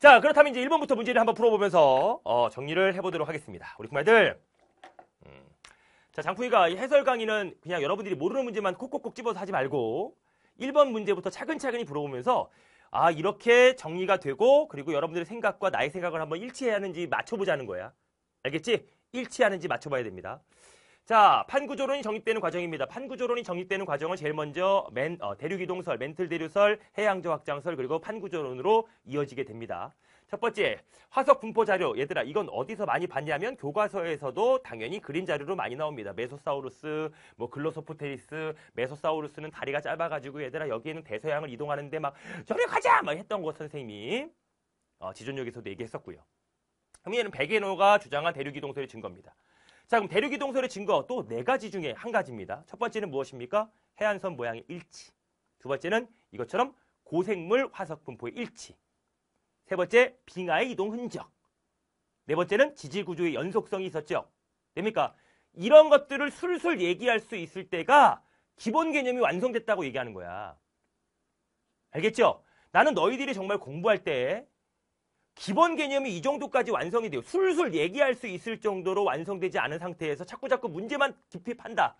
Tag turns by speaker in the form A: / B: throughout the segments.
A: 자, 그렇다면 이제 1번부터 문제를 한번 풀어보면서 어, 정리를 해보도록 하겠습니다. 우리 구말들 음. 자, 장풍이가 해설 강의는 그냥 여러분들이 모르는 문제만 콕콕콕 집어서 하지 말고 1번 문제부터 차근차근히 풀어보면서 아, 이렇게 정리가 되고 그리고 여러분들의 생각과 나의 생각을 한번 일치해야 하는지 맞춰보자는 거야. 알겠지? 일치하는지 맞춰봐야 됩니다. 자, 판구조론이 정립되는 과정입니다. 판구조론이 정립되는 과정을 제일 먼저 맨, 어, 대륙이동설, 멘틀대류설해양저 확장설 그리고 판구조론으로 이어지게 됩니다. 첫 번째, 화석 분포 자료. 얘들아, 이건 어디서 많이 봤냐면 교과서에서도 당연히 그림 자료로 많이 나옵니다. 메소사우루스, 뭐 글로소포테리스, 메소사우루스는 다리가 짧아가지고 얘들아 여기에는 대서양을 이동하는데 막 저리 가자! 막 했던 거 선생님이 어, 지존역에서도 얘기했었고요. 그럼 얘는 베게노가 주장한 대륙이동설의 증거입니다. 자, 그럼 대륙 이동설의 증거 또 네 가지 중에 한 가지입니다. 첫 번째는 무엇입니까? 해안선 모양의 일치. 두 번째는 이것처럼 고생물 화석 분포의 일치. 세 번째, 빙하의 이동 흔적. 네 번째는 지질 구조의 연속성이 있었죠. 됩니까? 이런 것들을 술술 얘기할 수 있을 때가 기본 개념이 완성됐다고 얘기하는 거야. 알겠죠? 나는 너희들이 정말 공부할 때 기본 개념이 이 정도까지 완성이 돼요. 술술 얘기할 수 있을 정도로 완성되지 않은 상태에서 자꾸자꾸 문제만 깊이 판다.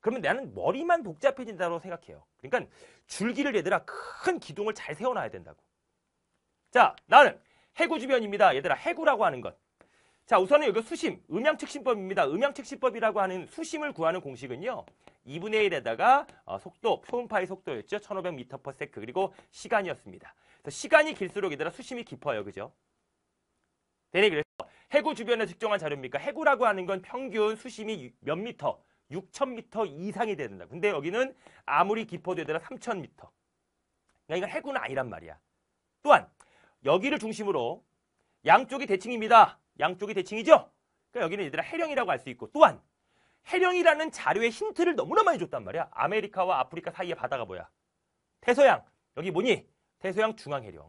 A: 그러면 나는 머리만 복잡해진다고 생각해요. 그러니까 줄기를 얘들아 큰 기둥을 잘 세워놔야 된다고. 자, 나는 해구 주변입니다. 얘들아 해구라고 하는 것. 자, 우선은 여기 수심, 음양측심법입니다. 음양측심법이라고 하는 수심을 구하는 공식은요. 2분의 1에다가 어, 속도, 표음파의 속도였죠. 1500m/s 그리고 시간이었습니다. 그래서 시간이 길수록 이들아 수심이 깊어요. 그죠? 대략 그래서 해구 주변에 측정한 자료입니까? 해구라고 하는 건 평균 수심이 몇 미터? 6,000미터 이상이 돼야 된다. 근데 여기는 아무리 깊어도 얘들아 3,000미터. 그러니까 이건 해구는 아니란 말이야. 또한 여기를 중심으로 양쪽이 대칭입니다. 양쪽이 대칭이죠? 그러니까 여기는 얘들아 해령이라고 할 수 있고 또한 해령이라는 자료의 힌트를 너무나 많이 줬단 말이야. 아메리카와 아프리카 사이의 바다가 뭐야? 태서양. 여기 뭐니? 해서양 중앙해령.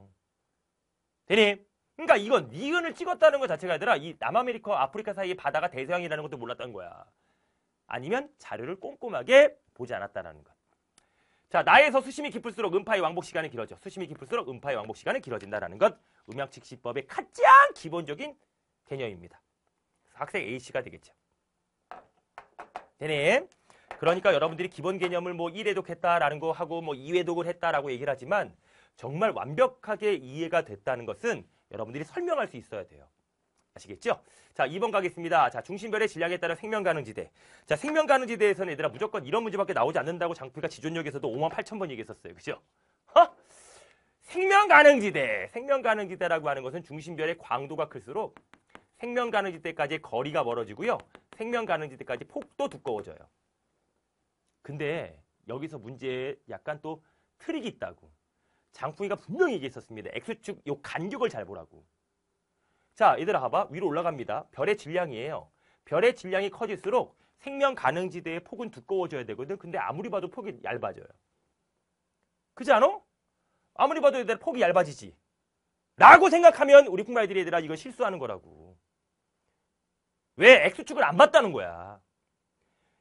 A: 대니 그러니까 이건 니은을 찍었다는 것 자체가 아니라 이 남아메리카 아프리카 사이의 바다가 대서양이라는 것도 몰랐던 거야. 아니면 자료를 꼼꼼하게 보지 않았다라는 것. 자, 나에서 수심이 깊을수록 음파의 왕복 시간이 길어져. 수심이 깊을수록 음파의 왕복 시간이 길어진다라는 것. 음양측 시법의 가장 기본적인 개념입니다. 학생 A씨가 되겠죠. 되네. 그러니까 여러분들이 기본 개념을 뭐 1회독 했다라는 거 하고 뭐 2회독을 했다라고 얘기를 하지만 정말 완벽하게 이해가 됐다는 것은 여러분들이 설명할 수 있어야 돼요. 아시겠죠? 자, 2번 가겠습니다. 자, 중심별의 질량에 따라 생명가능지대. 자, 생명가능지대에서는 얘들아 무조건 이런 문제밖에 나오지 않는다고 장필가 지존역에서도 5만 8천 번 얘기했었어요. 그죠? 허? 생명가능지대. 생명가능지대라고 하는 것은 중심별의 광도가 클수록 생명가능지대까지의 거리가 멀어지고요. 생명가능지대까지 폭도 두꺼워져요. 근데 여기서 문제에 약간 또 트릭이 있다고. 장풍이가 분명히 얘기했었습니다. X축 요 간격을 잘 보라고. 자, 얘들아 봐봐. 위로 올라갑니다. 별의 질량이에요. 별의 질량이 커질수록 생명 가능 지대의 폭은 두꺼워져야 되거든. 근데 아무리 봐도 폭이 얇아져요. 그지 않아? 아무리 봐도 얘들 아 폭이 얇아지지. 라고 생각하면 우리 풍마이들이 얘들아 이거 실수하는 거라고. 왜 X축을 안 봤다는 거야.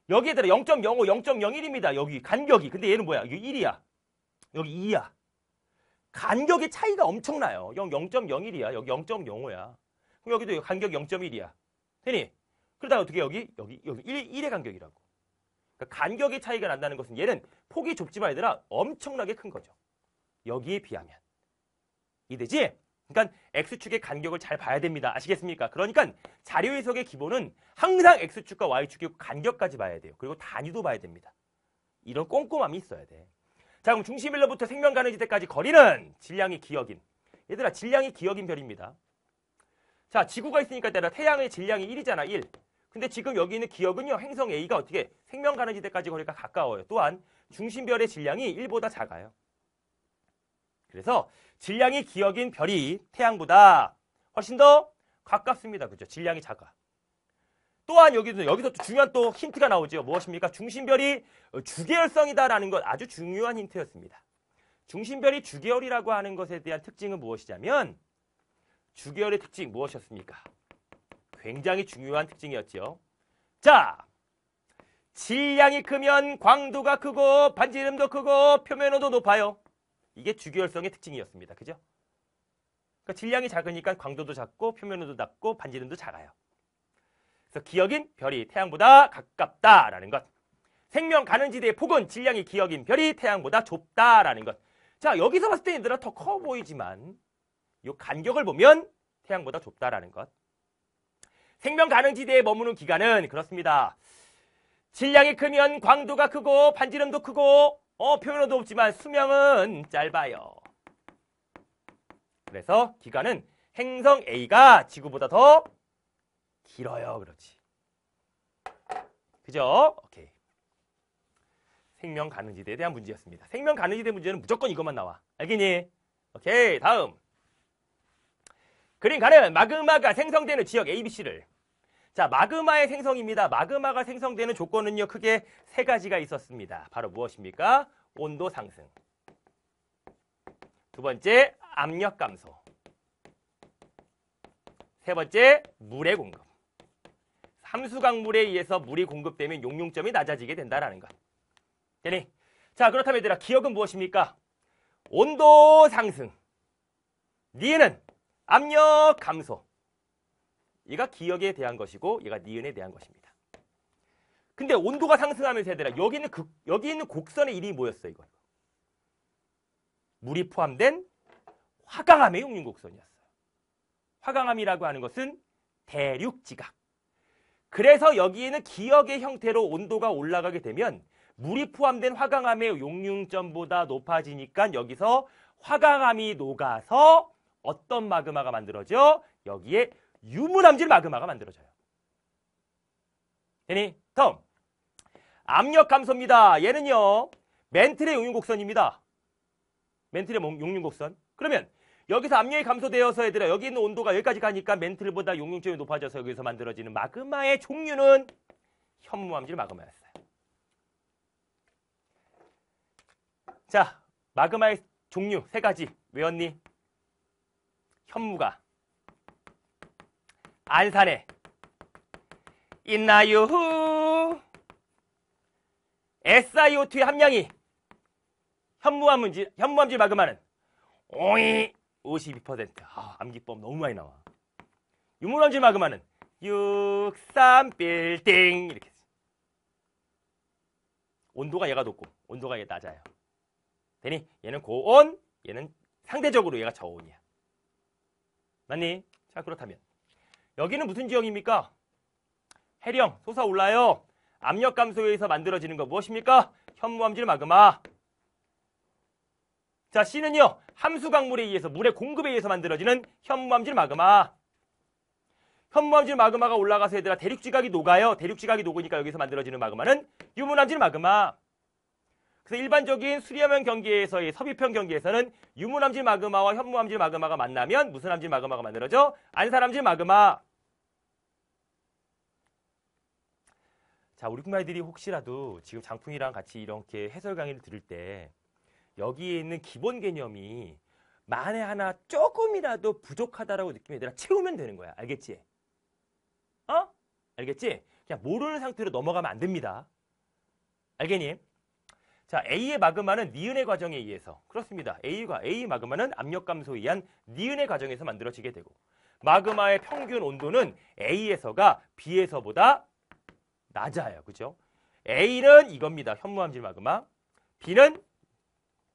A: 여기 얘들아 0.05, 0.01입니다. 여기 간격이. 근데 얘는 뭐야? 이게 1이야. 여기 2야. 간격의 차이가 엄청나요. 0.01이야. 여기 0.05야. 그럼 여기도 간격 0.1이야. 되니? 그러다가 어떻게 여기 여기 여기 1, 1의 간격이라고. 그러니까 간격의 차이가 난다는 것은 얘는 폭이 좁지만 얘들아 엄청나게 큰 거죠. 여기에 비하면. 이되지? 그러니까 x축의 간격을 잘 봐야 됩니다. 아시겠습니까? 그러니까 자료 해석의 기본은 항상 x축과 y축의 간격까지 봐야 돼요. 그리고 단위도 봐야 됩니다. 이런 꼼꼼함이 있어야 돼. 자 그럼 중심일로부터 생명 가는 지대까지 거리는 질량이 기역인 얘들아 질량이 기역인 별입니다. 자 지구가 있으니까 따라 태양의 질량이 1이잖아 1. 근데 지금 여기 있는 기역은요 행성 A가 어떻게 생명 가는 지대까지 거리가 가까워요. 또한 중심별의 질량이 1보다 작아요. 그래서 질량이 기역인 별이 태양보다 훨씬 더 가깝습니다. 그죠? 질량이 작아. 또한 여기서 여기서 또 중요한 또 힌트가 나오죠. 무엇입니까? 중심별이 주계열성이다라는 것 아주 중요한 힌트였습니다. 중심별이 주계열이라고 하는 것에 대한 특징은 무엇이냐면 주계열의 특징 무엇이었습니까? 굉장히 중요한 특징이었죠. 자, 질량이 크면 광도가 크고 반지름도 크고 표면온도 높아요. 이게 주계열성의 특징이었습니다. 그죠? 그러니까 질량이 작으니까 광도도 작고 표면온도 낮고 반지름도 작아요. 그래서 기역인 별이 태양보다 가깝다라는 것. 생명 가는 지대의 폭은 질량이 기역인 별이 태양보다 좁다라는 것. 자, 여기서 봤을 때 얘들아 더커 보이지만 이 간격을 보면 태양보다 좁다라는 것. 생명 가능 지대에 머무는 기간은 그렇습니다. 질량이 크면 광도가 크고 반지름도 크고 어, 표현어도 없지만 수명은 짧아요. 그래서 기간은 행성 A가 지구보다 더 길어요. 그렇지. 그죠? 오케이. 생명 가능지대에 대한 문제였습니다. 생명 가능지대 문제는 무조건 이것만 나와. 알겠니? 오케이. 다음. 그림 가는 마그마가 생성되는 지역 ABC를 자, 마그마의 생성입니다. 마그마가 생성되는 조건은요, 크게 세 가지가 있었습니다. 바로 무엇입니까? 온도 상승. 두 번째, 압력 감소. 세 번째, 물의 공급. 함수강물에 의해서 물이 공급되면 용융점이 낮아지게 된다라는 것. 되니? 자 그렇다면 얘들아 기억은 무엇입니까? 온도 상승. 니은은 압력 감소. 얘가 기억에 대한 것이고 얘가 니은에 대한 것입니다. 근데 온도가 상승하면서 얘들아 여기 있는 극, 여기 있는 곡선의 일이 뭐였어 이거? 물이 포함된 화강암의 용융곡선이었어요. 화강암이라고 하는 것은 대륙지각. 그래서 여기에는 기역의 형태로 온도가 올라가게 되면 물이 포함된 화강암의 용융점보다 높아지니까 여기서 화강암이 녹아서 어떤 마그마가 만들어져? 여기에 유무암질 마그마가 만들어져요. 되니? 다음. 압력 감소입니다. 얘는요. 멘틀의 용융곡선입니다. 멘틀의 용융곡선. 그러면 여기서 압력이 감소되어서 얘들아 여기 있는 온도가 여기까지 가니까 멘틀보다 용융점이 높아져서 여기서 만들어지는 마그마의 종류는 현무암질 마그마였어요. 자, 마그마의 종류 세 가지 외웠니? 현무가 안산에 있나요? SiO2의 함량이 현무암질, 현무암질 마그마는 오이 52%. 아, 암기법 너무 많이 나와. 유물원지 마그마는 63빌딩 이렇게 온도가 얘가 높고 온도가 얘가 낮아요. 되니 얘는 고온, 얘는 상대적으로 얘가 저온이야. 맞니? 자 그렇다면 여기는 무슨 지형입니까? 해령 솟아올라요. 압력 감소에 의해서 만들어지는 거 무엇입니까? 현무암질 마그마. 자, C는요. 함수 강물에 의해서 물의 공급에 의해서 만들어지는 현무암질 마그마. 현무암질 마그마가 올라가서 얘들아 대륙 지각이 녹아요. 대륙 지각이 녹으니까 여기서 만들어지는 마그마는 유문암질 마그마. 그래서 일반적인 수리화면 경계에서의 섭입형 경계에서는 유문암질 마그마와 현무암질 마그마가 만나면 무슨 암질 마그마가 만들어져? 안산암질 마그마. 자, 우리 꿈아들이 혹시라도 지금 장풍이랑 같이 이렇게 해설 강의를 들을 때 여기에 있는 기본 개념이 만에 하나 조금이라도 부족하다라고 느끼면 얘들아 채우면 되는 거야. 알겠지? 어? 알겠지? 그냥 모르는 상태로 넘어가면 안 됩니다. 알겠니? 자, A의 마그마는 니은의 과정에 의해서 그렇습니다. A가 A 마그마는 압력 감소에 의한 니은의 과정에서 만들어지게 되고 마그마의 평균 온도는 A에서가 B에서보다 낮아요. 그죠? A는 이겁니다. 현무암질 마그마. B는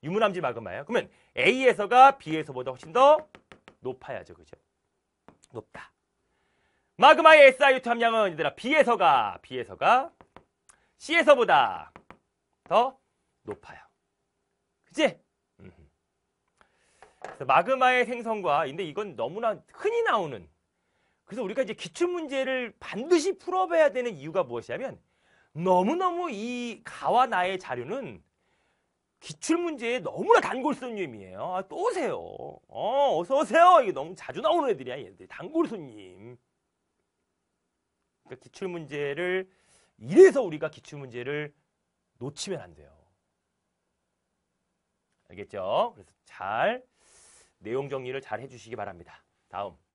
A: 유무남지 마그마예요. 그러면 A에서가 B에서보다 훨씬 더 높아야죠. 그죠? 높다. 마그마의 SiO2 함량은 얘들아 B에서가 B에서가 C에서보다 더 높아요. 그치 그래서 마그마의 생성과 근데 이건 너무나 흔히 나오는 그래서 우리가 이제 기출 문제를 반드시 풀어봐야 되는 이유가 무엇이냐면 너무너무 이 가와 나의 자료는 기출문제에 너무나 단골손님이에요. 아, 또 오세요. 어, 어서 오세요. 이게 너무 자주 나오는 애들이야, 얘들. 단골손님. 그러니까 기출문제를, 이래서 우리가 기출문제를 놓치면 안 돼요. 알겠죠? 그래서 잘, 내용 정리를 잘 해주시기 바랍니다. 다음.